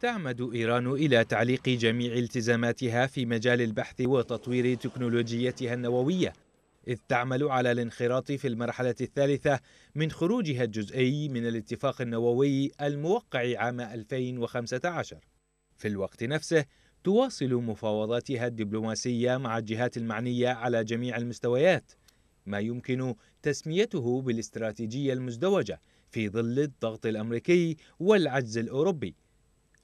تعمد إيران إلى تعليق جميع التزاماتها في مجال البحث وتطوير تكنولوجيتها النووية إذ تعمل على الانخراط في المرحلة الثالثة من خروجها الجزئي من الاتفاق النووي الموقع عام 2015 في الوقت نفسه تواصل مفاوضاتها الدبلوماسية مع الجهات المعنية على جميع المستويات ما يمكن تسميته بالاستراتيجية المزدوجة في ظل الضغط الأمريكي والعجز الأوروبي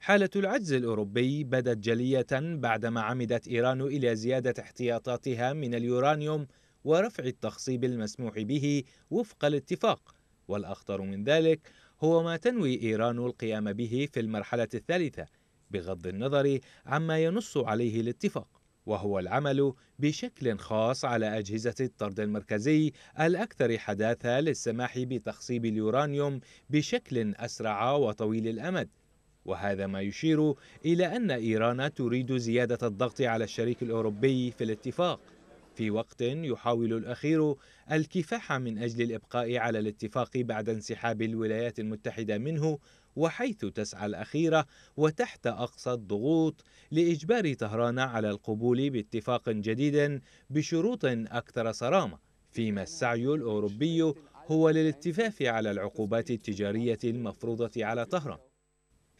حالة العجز الأوروبي بدت جلية بعدما عمدت إيران إلى زيادة احتياطاتها من اليورانيوم ورفع التخصيب المسموح به وفق الاتفاق والأخطر من ذلك هو ما تنوي إيران القيام به في المرحلة الثالثة بغض النظر عما ينص عليه الاتفاق وهو العمل بشكل خاص على أجهزة الطرد المركزي الأكثر حداثة للسماح بتخصيب اليورانيوم بشكل أسرع وطويل الأمد وهذا ما يشير إلى أن إيران تريد زيادة الضغط على الشريك الأوروبي في الاتفاق في وقت يحاول الأخير الكفاح من أجل الإبقاء على الاتفاق بعد انسحاب الولايات المتحدة منه وحيث تسعى الأخيرة وتحت أقصى الضغوط لإجبار طهران على القبول باتفاق جديد بشروط أكثر صرامة فيما السعي الأوروبي هو للالتفاف على العقوبات التجارية المفروضة على طهران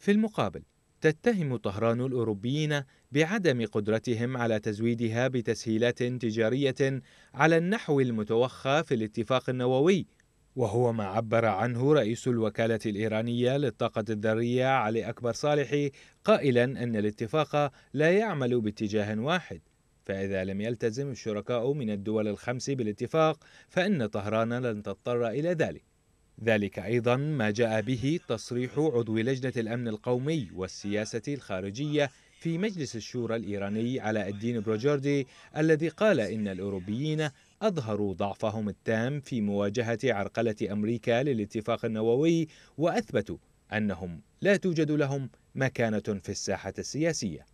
في المقابل تتهم طهران الأوروبيين بعدم قدرتهم على تزويدها بتسهيلات تجارية على النحو المتوخى في الاتفاق النووي وهو ما عبر عنه رئيس الوكالة الإيرانية للطاقة الذرية علي أكبر صالحي قائلا أن الاتفاق لا يعمل باتجاه واحد فإذا لم يلتزم الشركاء من الدول الخمس بالاتفاق فإن طهران لن تضطر إلى ذلك ذلك أيضا ما جاء به تصريح عضو لجنة الأمن القومي والسياسة الخارجية في مجلس الشورى الإيراني علاء الدين بروجوردي الذي قال إن الأوروبيين أظهروا ضعفهم التام في مواجهة عرقلة أمريكا للاتفاق النووي وأثبتوا أنهم لا توجد لهم مكانة في الساحة السياسية